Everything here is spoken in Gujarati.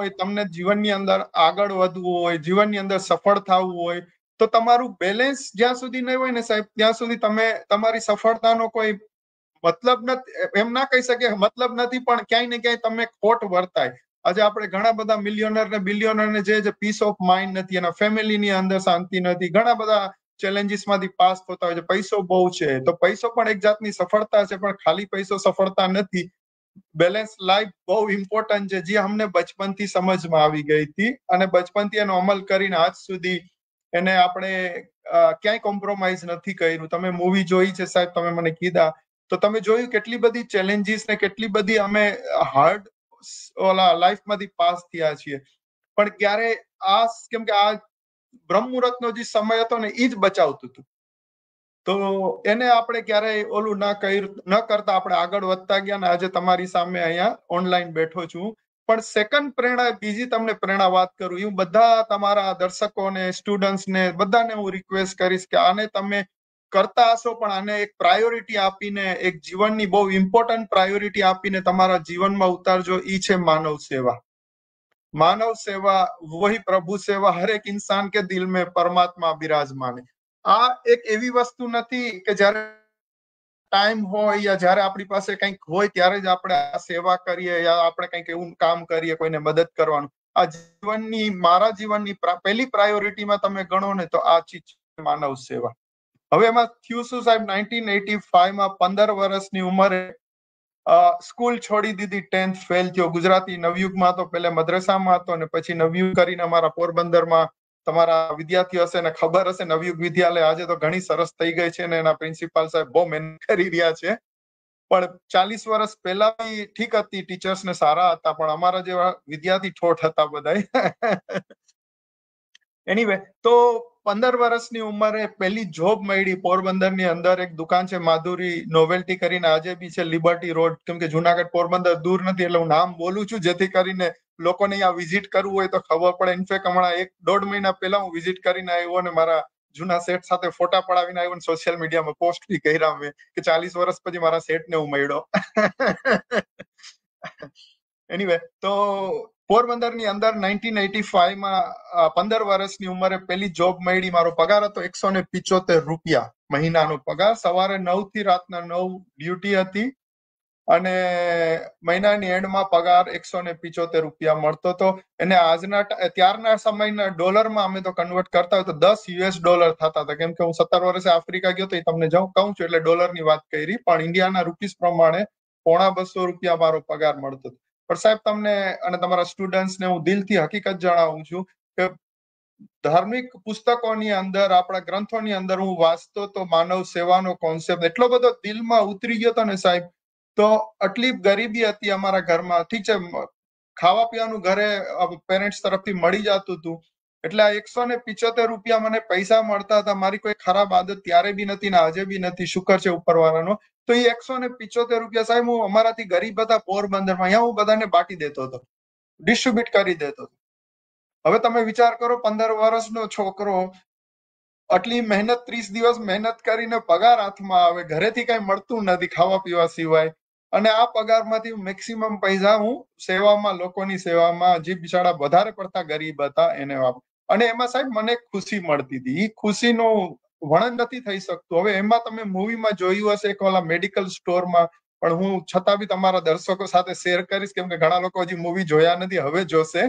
હોય તમને જીવનની અંદર આગળ વધવું હોય જીવનની અંદર સફળ થવું હોય તો તમારું બેલેન્સ જ્યાં સુધી નહીં હોય ને સાહેબ ત્યાં સુધી તમે તમારી સફળતાનો કોઈ મતલબ નથી એમ ના કહી શકે મતલબ નથી પણ ક્યાંય ને ક્યાંય તમે ખોટ વર્તાય આજે આપણે ઘણા બધા મિલિયનર ને બિલિયોનર ને જે પીસ ઓફ માઇન્ડ નથી એના ફેમિલીની અંદર શાંતિ નથી ઘણા બધા ચેલેન્જીસ માંથી પાસ થતા હોય છે પૈસો બહુ છે તો પૈસો પણ એક જાતની સફળતા છે પણ ખાલી પૈસો સફળતા નથી બેલેન્સ લાઈફ બહુ ઇમ્પોર્ટન્ટ છે જે અમને બચપનથી સમજમાં આવી ગઈ હતી અને બચપનથી એનો અમલ કરીને આજ સુધી એને આપણે ક્યાંય કોમ્પ્રોમાઇઝ નથી કર્યું તમે મૂવી જોઈ છે સાહેબ તમે મને કીધા તો તમે જોયું કેટલી બધી ચેલેન્જીસ ને કેટલી બધી અમે હાર્ડ ઓલા લાઈફમાંથી પાસ થયા છીએ પણ ક્યારે આ કેમ કે આ બ્રહ્મ મુહૂર્તનો જે સમય હતો ને એ જ બચાવતું હતું તો એને આપણે ક્યારેય ઓલું ના કર્યું ન કરતા આપણે આગળ વધતા ગયા ને આજે તમારી સામે અહીંયા ઓનલાઈન બેઠો છું પણ સેકન્ડ પ્રેરણા બીજી તમને પ્રેરણા વાત કરું હું બધા તમારા દર્શકોને સ્ટુડન્ટ્સને બધાને હું રિક્વેસ્ટ કરીશ કે આને તમે કરતા હશો પણ આને એક પ્રાયોરિટી આપીને એક જીવનની બહુ ઇમ્પોર્ટન્ટ પ્રાયોરિટી આપીને તમારા જીવનમાં ઉતારજો એ છે માનવ સેવા માનવ સેવા વહી પ્રભુ સેવા હરેક ઇન્સાન કે દિલ મેં પરમાત્મા બિરાજમાન આ એક એવી વસ્તુ નથી કે જ્યારે ટાઈમ હોય યા જ્યારે આપણી પાસે કંઈક હોય ત્યારે જ આપણે આ સેવા કરીએ યા આપણે કંઈક એવું કામ કરીએ કોઈને મદદ કરવાનું આ જીવનની મારા જીવનની પહેલી પ્રાયોરિટીમાં તમે ગણો ને તો આ ચીજ માનવ સેવા હવે એમાં થયું શું સાહેબ નાઇન્ટીન એટી ફાઈવમાં પંદર વર્ષની ઉંમરે સ્કૂલ છોડી દીધી ટેન્થ ફેલ થયો ગુજરાતી નવયુગમાં તો પહેલા મદ્રસામાં હતો અને પછી નવયુગ કરીને અમારા પોરબંદરમાં તમારા વિદ્યાર્થીઓ હશે ને ખબર હશે નવયુગ વિદ્યાલય આજે તો ઘણી સરસ થઈ ગઈ છે ને એના પ્રિન્સિપાલ સાહેબ બહુ મહેનત કરી રહ્યા છે પણ ચાલીસ વર્ષ પહેલા બી ઠીક હતી ટીચર્સ ને સારા હતા પણ અમારા જેવા વિદ્યાર્થી ઠોઠ હતા બધા એનીવે તો પંદર વર્ષની ઉંમરે પહેલી જોબ મળી પોરબંદરની અંદર એક દુકાન છે માધુરી નોવેલ્ટી કરીને આજે બી છે લિબર્ટી રોડ કેમ કે જુનાગઢ પોરબંદર દૂર નથી એટલે હું નામ બોલું છું જેથી કરીને લોકોને અહીંયા વિઝિટ કરવું હોય તો ખબર પડે ઇનફેક્ટ હમણાં એક દોઢ મહિના પહેલા હું વિઝિટ કરીને આવ્યો અને મારા જૂના સેટ સાથે ફોટા પડાવીને આવ્યો ને સોશિયલ મીડિયામાં પોસ્ટ બી કર્યા મેં કે ચાલીસ વર્ષ પછી મારા સેટ ને હું મળ્યો એનીવે તો પોરબંદર ની અંદર નાઇન્ટીન એટી ફાઈવમાં પંદર વર્ષની ઉંમરે પહેલી જોબ મળી મારો પગાર હતો એકસો ને પિચોતેર રૂપિયા મહિનાનો પગાર સવારે નવ થી રાતના નવ ડ્યુટી હતી અને મહિનાની એન્ડમાં પગાર એકસો ને પિચોતેર રૂપિયા મળતો હતો એને આજના ત્યારના સમયના ડોલરમાં અમે તો કન્વર્ટ કરતા હોય તો દસ યુએસ ડોલર થતા હતા કેમ કે હું સત્તર વર્ષે આફ્રિકા ગયો તો એ તમને જાઉં કહું છું એટલે ડોલરની વાત કરી પણ ઇન્ડિયાના રૂપીસ પ્રમાણે પોણા બસો રૂપિયા મારો પગાર મળતો હતો પણ સાહેબ તમને અને તમારા સ્ટુડન્ટ્સને હું દિલથી હકીકત જણાવું છું કે ધાર્મિક પુસ્તકોની અંદર આપણા ગ્રંથોની અંદર હું વાંચતો તો માનવ સેવાનો કોન્સેપ્ટ એટલો બધો દિલમાં ઉતરી ગયો હતો ને સાહેબ તો આટલી ગરીબી હતી અમારા ઘરમાં ઠીક છે ખાવા પીવાનું ઘરે પેરેન્ટ્સ તરફથી મળી જતું હતું એટલે એકસો ને પિચોતેર રૂપિયા મને પૈસા મળતા હતા મારી કોઈ ખરાબ આદત ત્યારે બી નથી ને આજે બી નથી શુકર છે ઉપરવાળાનો તો એ એકસો ને પિચોતેર રૂપિયા સાહેબ હું અમારાથી ગરીબ હતા પોરબંદરમાં અહીંયા હું બધાને બાટી દેતો હતો ડિસ્ટ્રીબ્યુટ કરી દેતો હતો હવે તમે વિચાર કરો પંદર વર્ષનો છોકરો આટલી મહેનત ત્રીસ દિવસ મહેનત કરીને પગાર હાથમાં આવે ઘરેથી કઈ મળતું નથી ખાવા પીવા સિવાય અને આ પગારમાંથી મેક્સિમમ પૈસા હું સેવામાં લોકોની સેવામાં જે બિચારા વધારે પડતા ગરીબ હતા એને અને એમાં સાહેબ મને ખુશી મળતી હતી એ ખુશીનું વર્ણન નથી થઈ શકતું હવે એમાં તમે મૂવીમાં જોયું હશે એક ઓલા મેડિકલ સ્ટોરમાં પણ હું છતાં બી તમારા દર્શકો સાથે શેર કરીશ કેમ કે ઘણા લોકો હજી મૂવી જોયા નથી હવે જોશે